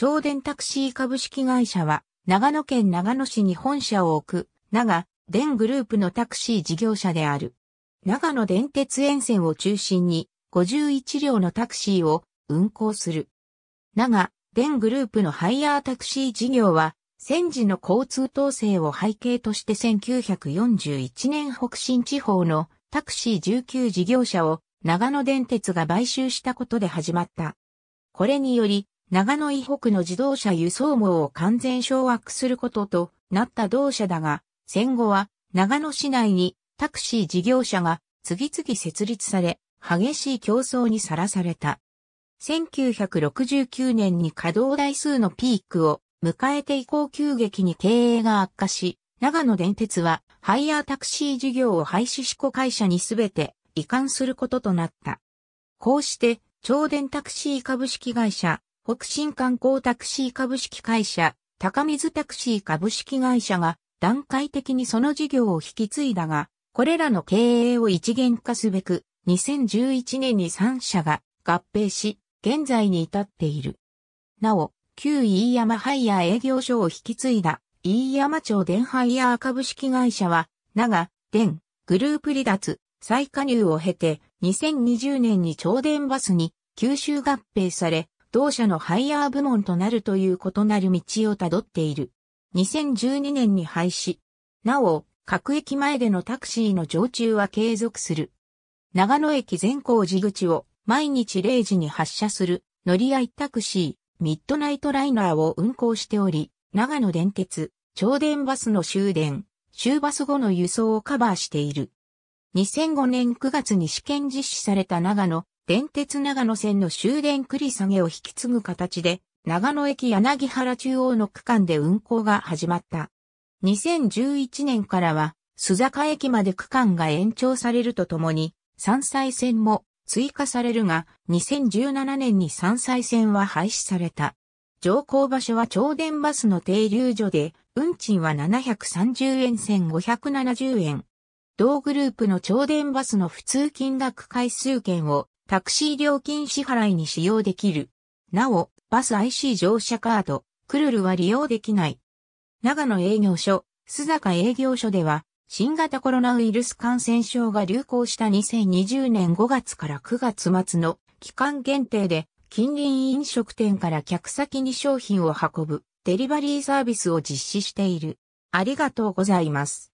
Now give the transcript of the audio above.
超電タクシー株式会社は、長野県長野市に本社を置く、長、電グループのタクシー事業者である。長野電鉄沿線を中心に、51両のタクシーを運行する。長、電グループのハイヤータクシー事業は、戦時の交通統制を背景として1941年北新地方のタクシー19事業者を長野電鉄が買収したことで始まった。これにより、長野以北の自動車輸送網を完全掌握することとなった同社だが、戦後は長野市内にタクシー事業者が次々設立され、激しい競争にさらされた。1969年に稼働台数のピークを迎えて以降急激に経営が悪化し、長野電鉄はハイヤータクシー事業を廃止し子会社にすべて移管することとなった。こうして、超電タクシー株式会社北新観光タクシー株式会社、高水タクシー株式会社が段階的にその事業を引き継いだが、これらの経営を一元化すべく、2011年に3社が合併し、現在に至っている。なお、旧飯山ハイヤー営業所を引き継いだ、飯山町電ハイヤー株式会社は、長、電、グループ離脱、再加入を経て、2020年に超電バスに吸収合併され、同社のハイヤー部門となるという異なる道をたどっている。2012年に廃止。なお、各駅前でのタクシーの常駐は継続する。長野駅全校地口を毎日0時に発車する乗り合いタクシー、ミッドナイトライナーを運行しており、長野電鉄、超電バスの終電、終バス後の輸送をカバーしている。2005年9月に試験実施された長野電鉄長野線の終電繰り下げを引き継ぐ形で、長野駅柳原中央の区間で運行が始まった。2011年からは、須坂駅まで区間が延長されるとともに、山菜線も追加されるが、2017年に山菜線は廃止された。乗降場所は超電バスの停留所で、運賃は730円1570円。同グループの超電バスの普通金額回数券をタクシー料金支払いに使用できる。なお、バス IC 乗車カード、クルルは利用できない。長野営業所、須坂営業所では、新型コロナウイルス感染症が流行した2020年5月から9月末の期間限定で、近隣飲食店から客先に商品を運ぶデリバリーサービスを実施している。ありがとうございます。